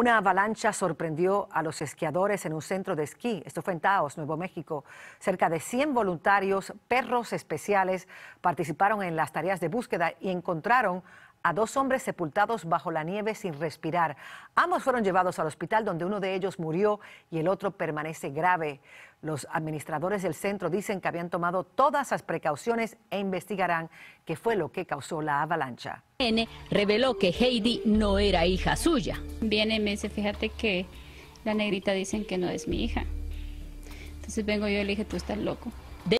Una avalancha sorprendió a los esquiadores en un centro de esquí. Esto fue en Taos, Nuevo México. Cerca de 100 voluntarios, perros especiales, participaron en las tareas de búsqueda y encontraron a dos hombres sepultados bajo la nieve sin respirar. Ambos fueron llevados al hospital donde uno de ellos murió y el otro permanece grave. Los administradores del centro dicen que habían tomado todas las precauciones e investigarán qué fue lo que causó la avalancha. N reveló que Heidi no era hija suya. Viene y fíjate que la negrita dicen que no es mi hija. Entonces vengo yo y le dije, tú estás loco.